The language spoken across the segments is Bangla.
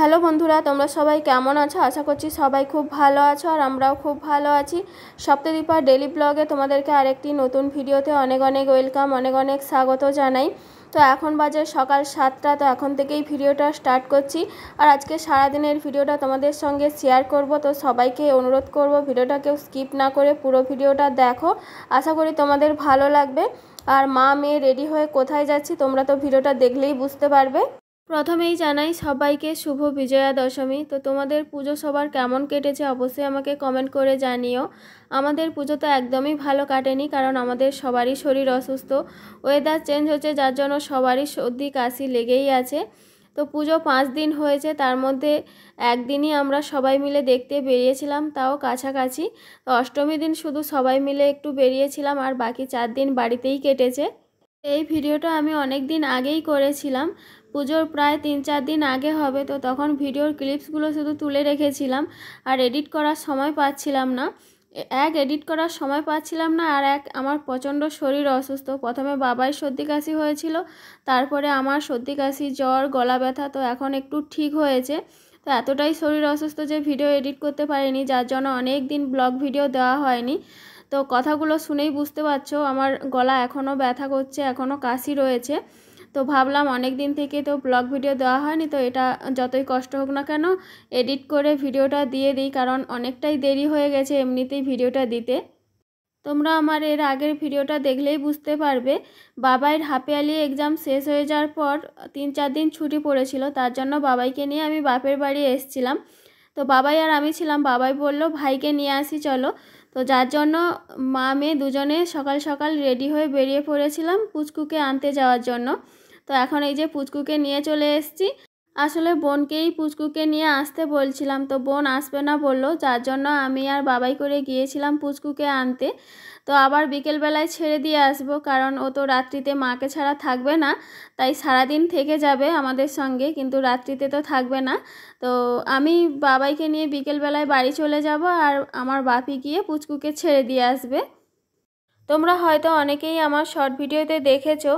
হ্যালো বন্ধুরা তোমরা সবাই কেমন আছো আশা করছি সবাই খুব ভালো আছো আর আমরাও খুব ভালো আছি সপ্তদীপা ডেলি ব্লগে তোমাদেরকে আরেকটি নতুন ভিডিওতে অনেক অনেক ওয়েলকাম অনেক অনেক স্বাগত জানাই তো এখন বাজে সকাল সাতটা তো এখন থেকেই ভিডিওটা স্টার্ট করছি আর আজকে সারাদিনের ভিডিওটা তোমাদের সঙ্গে শেয়ার করব তো সবাইকে অনুরোধ করব ভিডিওটা কেউ স্কিপ না করে পুরো ভিডিওটা দেখো আশা করি তোমাদের ভালো লাগবে আর মা মেয়ে রেডি হয়ে কোথায় যাচ্ছি তোমরা তো ভিডিওটা দেখলেই বুঝতে পারবে প্রথমেই জানাই সবাইকে শুভ বিজয়া দশমী তো তোমাদের পুজো সবার কেমন কেটেছে অবশ্যই আমাকে কমেন্ট করে জানিও আমাদের পুজো তো একদমই ভালো কাটেনি কারণ আমাদের সবারই শরীর অসুস্থ ওয়েদার চেঞ্জ হচ্ছে যার জন্য সবারই সর্দি কাশি লেগেই আছে তো পুজো পাঁচ দিন হয়েছে তার মধ্যে একদিনই আমরা সবাই মিলে দেখতে বেরিয়েছিলাম তাও কাছাকাছি অষ্টমী দিন শুধু সবাই মিলে একটু বেরিয়েছিলাম আর বাকি চার দিন বাড়িতেই কেটেছে এই ভিডিওটা আমি অনেক দিন আগেই করেছিলাম পুজোর প্রায় তিন চার দিন আগে হবে তো তখন ভিডিওর ক্লিপসগুলো শুধু তুলে রেখেছিলাম আর এডিট করার সময় পাচ্ছিলাম না এক এডিট করার সময় পাচ্ছিলাম না আর এক আমার প্রচণ্ড শরীর অসুস্থ প্রথমে বাবাই সর্দি কাশি হয়েছিল তারপরে আমার সর্দি কাশি জ্বর গলা ব্যথা তো এখন একটু ঠিক হয়েছে তো এতটাই শরীর অসুস্থ যে ভিডিও এডিট করতে পারিনি যার জন্য অনেক দিন ব্লগ ভিডিও দেওয়া হয়নি তো কথাগুলো শুনেই বুঝতে পারছো আমার গলা এখনও ব্যথা করছে এখনও কাশি রয়েছে তো ভাবলাম অনেক দিন থেকে তো ব্লগ ভিডিও দেওয়া হয়নি তো এটা যতই কষ্ট হোক না কেন এডিট করে ভিডিওটা দিয়ে দিই কারণ অনেকটাই দেরি হয়ে গেছে এমনিতেই ভিডিওটা দিতে তোমরা আমার এর আগের ভিডিওটা দেখলেই বুঝতে পারবে বাবাইয়ের হাফেয়ালি এক্সাম শেষ হয়ে যাওয়ার পর তিন চার দিন ছুটি পড়েছিল তার জন্য বাবাইকে নিয়ে আমি বাপের বাড়ি এসছিলাম তো বাবাই আর আমি ছিলাম বাবাই বলল ভাইকে নিয়ে আসি চলো তো যার জন্য মা মেয়ে দুজনে সকাল সকাল রেডি হয়ে বেরিয়ে পড়েছিলাম পুচকুকে আনতে যাওয়ার জন্য তো এখন এই যে পুচকুকে নিয়ে চলে এসেছি আসলে বোনকেই পুচকুকে নিয়ে আসতে বলছিলাম তো বোন আসবে না বললো যার জন্য আমি আর বাবাই করে গিয়েছিলাম পুচকুকে আনতে তো আবার বিকেলবেলায় ছেড়ে দিয়ে আসবো কারণ ও তো রাত্রিতে মাকে ছাড়া থাকবে না তাই সারাদিন থেকে যাবে আমাদের সঙ্গে কিন্তু রাত্রিতে তো থাকবে না তো আমি বাবাইকে নিয়ে বিকেলবেলায় বাড়ি চলে যাব আর আমার বাপি গিয়ে পুচকুকে ছেড়ে দিয়ে আসবে তোমরা হয়তো অনেকেই আমার শর্ট ভিডিওতে দেখেছো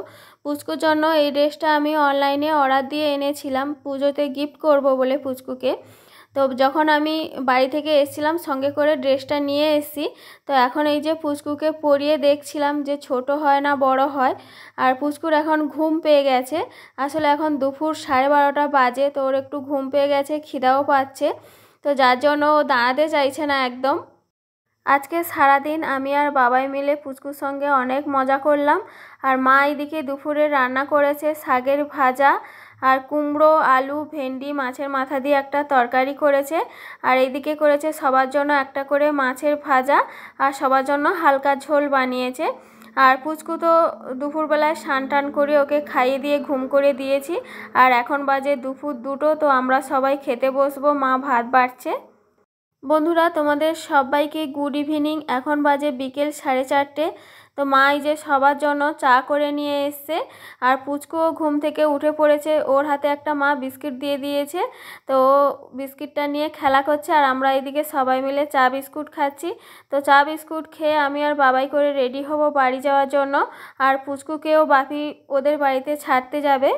পুচকুর জন্য এই ড্রেসটা আমি অনলাইনে অর্ডার দিয়ে এনেছিলাম পুজোতে গিফট করব বলে পুচকুকে তো যখন আমি বাড়ি থেকে এসেছিলাম সঙ্গে করে ড্রেসটা নিয়ে এসেছি তো এখন এই যে পুচকুকে পরিয়ে দেখছিলাম যে ছোট হয় না বড় হয় আর পুচকুর এখন ঘুম পেয়ে গেছে আসলে এখন দুপুর সাড়ে বারোটা বাজে তো ওর একটু ঘুম পেয়ে গেছে খিদাও পাচ্ছে তো যার জন্য ও দাঁড়াতে চাইছে না একদম আজকে সারাদিন আমি আর বাবাই মিলে পুচকুর সঙ্গে অনেক মজা করলাম আর মা এদিকে দুপুরে রান্না করেছে শাগের ভাজা আর কুমড়ো আলু ভেন্ডি মাছের মাথা দিয়ে একটা তরকারি করেছে আর এইদিকে করেছে সবার জন্য একটা করে মাছের ভাজা আর সবার জন্য হালকা ঝোল বানিয়েছে আর পুচকু তো দুপুরবেলায় স্নান টান করে ওকে খাইয়ে দিয়ে ঘুম করে দিয়েছি আর এখন বাজে দুপুর দুটো তো আমরা সবাই খেতে বসবো মা ভাত বাড়ছে বন্ধুরা তোমাদের সবাইকে গুড ইভিনিং এখন বাজে বিকেল সাড়ে চারটে তো মা এই যে সবার জন্য চা করে নিয়ে এসছে আর পুচকুও ঘুম থেকে উঠে পড়েছে ওর হাতে একটা মা বিস্কিট দিয়ে দিয়েছে তো ও বিস্কিটটা নিয়ে খেলা করছে আর আমরা এদিকে সবাই মিলে চা বিস্কুট খাচ্ছি তো চা বিস্কুট খেয়ে আমি আর বাবাই করে রেডি হব বাড়ি যাওয়ার জন্য আর পুচকুকেও বাপি ওদের বাড়িতে ছাড়তে যাবে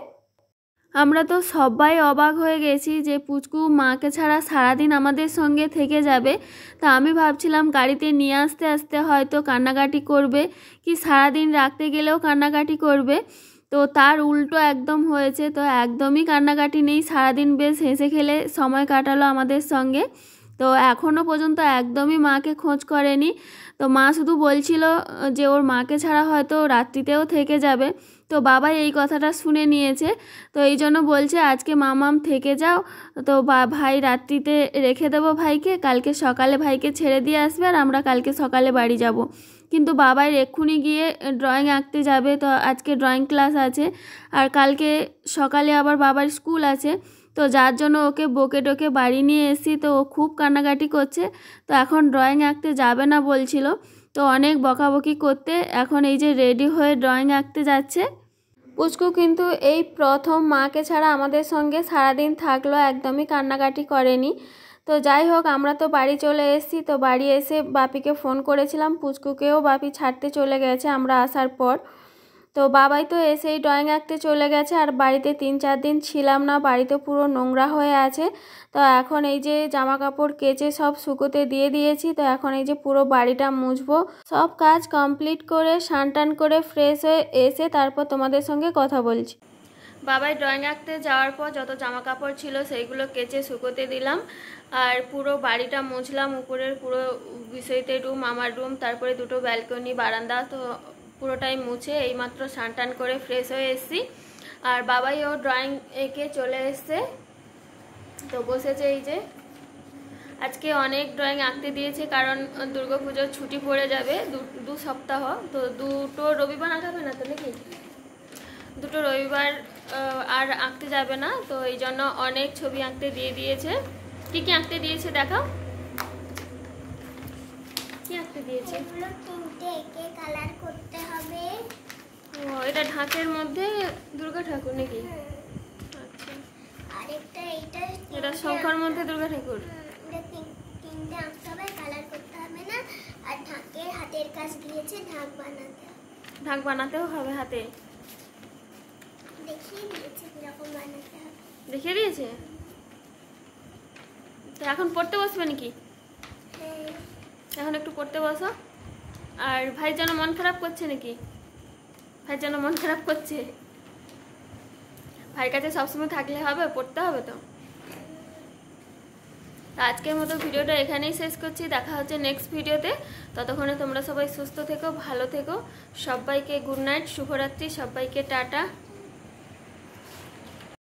আমরা তো সবাই অবাক হয়ে গেছি যে পুচকু মাকে ছাড়া সারাদিন আমাদের সঙ্গে থেকে যাবে তা আমি ভাবছিলাম গাড়িতে নিয়ে আসতে আসতে হয়তো কান্নাকাটি করবে কি সারাদিন রাখতে গেলেও কান্নাকাটি করবে তো তার উল্টো একদম হয়েছে তো একদমই কান্নাকাটি নেই সারাদিন বেশ হেসে খেলে সময় কাটালো আমাদের সঙ্গে তো এখনও পর্যন্ত একদমই মাকে খোঁজ করেনি তো মা শুধু বলছিল যে ওর মাকে ছাড়া হয়তো রাত্রিতেও থেকে যাবে তো বাবা এই কথাটা শুনে নিয়েছে তো এই জন্য বলছে আজকে মামাম থেকে যাও তো ভাই রাত্রিতে রেখে দেবো ভাইকে কালকে সকালে ভাইকে ছেড়ে দিয়ে আসবে আর আমরা কালকে সকালে বাড়ি যাব কিন্তু বাবাই এক্ষুনি গিয়ে ড্রয়িং আঁকতে যাবে তো আজকে ড্রয়িং ক্লাস আছে আর কালকে সকালে আবার বাবার স্কুল আছে তো যার জন্য ওকে বকে টোকে বাড়ি নিয়ে এসি তো ও খুব কান্নাকাটি করছে তো এখন ড্রয়িং আঁকতে যাবে না বলছিল তো অনেক বকাবকি করতে এখন এই যে রেডি হয়ে ড্রয়িং আঁকতে যাচ্ছে পুষ্কু কিন্তু এই প্রথম মাকে ছাড়া আমাদের সঙ্গে সারাদিন থাকলো একদমই কান্নাকাটি করেনি তো যাই হোক আমরা তো বাড়ি চলে এসেছি তো বাড়ি এসে বাপিকে ফোন করেছিলাম পুষ্কুকেও বাপি ছাড়তে চলে গেছে আমরা আসার পর তো বাবাই তো এসেই ড্রয়িং আঁকতে চলে গেছে আর বাড়িতে তিন চার দিন ছিলাম না বাড়িতে পুরো নোংরা হয়ে আছে তো এখন এই যে জামা কাপড় কেচে সব শুকোতে দিয়ে দিয়েছি তো এখন এই যে পুরো বাড়িটা মুছবো সব কাজ কমপ্লিট করে স্নান টান করে ফ্রেশ হয়ে এসে তারপর তোমাদের সঙ্গে কথা বলছি বাবাই ড্রয়িং আঁকতে যাওয়ার পর যত জামা কাপড় ছিল সেইগুলো কেচে শুকোতে দিলাম আর পুরো বাড়িটা মুছলাম উপরের পুরো বিষয়তে রুম আমার রুম তারপরে দুটো ব্যালকনি বারান্দা তো পুরোটাই মুছে এইমাত্র স্নান টান করে ফ্রেশ হয়ে এসেছি আর বাবাই ও ড্রয়িং এঁকে চলে এসছে তো বসেছে এই যে আজকে অনেক ড্রয়িং আঁকতে দিয়েছে কারণ দুর্গাপুজোর ছুটি পড়ে যাবে দু সপ্তাহ তো দুটো রবিবার আঁকাবে না তো নাকি দুটো রবিবার আর আঁকতে যাবে না তো এই জন্য অনেক ছবি আঁকতে দিয়ে দিয়েছে কি কি আঁকতে দিয়েছে দেখাও কি আঁকতে দিয়েছে এটা ঢাকের মধ্যে দুর্গা ঠাকুর নাকি এটা শঙ্কর মধ্যে দুর্গা ঠাকুর তিনটে হবে কালার করতে হবে না আর হাতের ঢাক বানাতে ঢাক বানাতেও হবে হাতে দেখিয়ে দেখিয়ে দিয়েছে তো এখন পড়তে বসবে নাকি হ্যাঁ। এখন একটু পড়তে বসো আর ভাই যেন মন খারাপ করছে নাকি ভাই যেন মন খারাপ করছে ভাইয়ের কাছে সবসময় থাকলে হবে পড়তে হবে তো আজকের মতো ভিডিওটা এখানেই শেষ করছি দেখা হচ্ছে নেক্সট ভিডিওতে ততক্ষণে তোমরা সবাই সুস্থ থেকো ভালো থেকো সবাইকে গুড নাইট শুভরাত্রি সবাইকে টাটা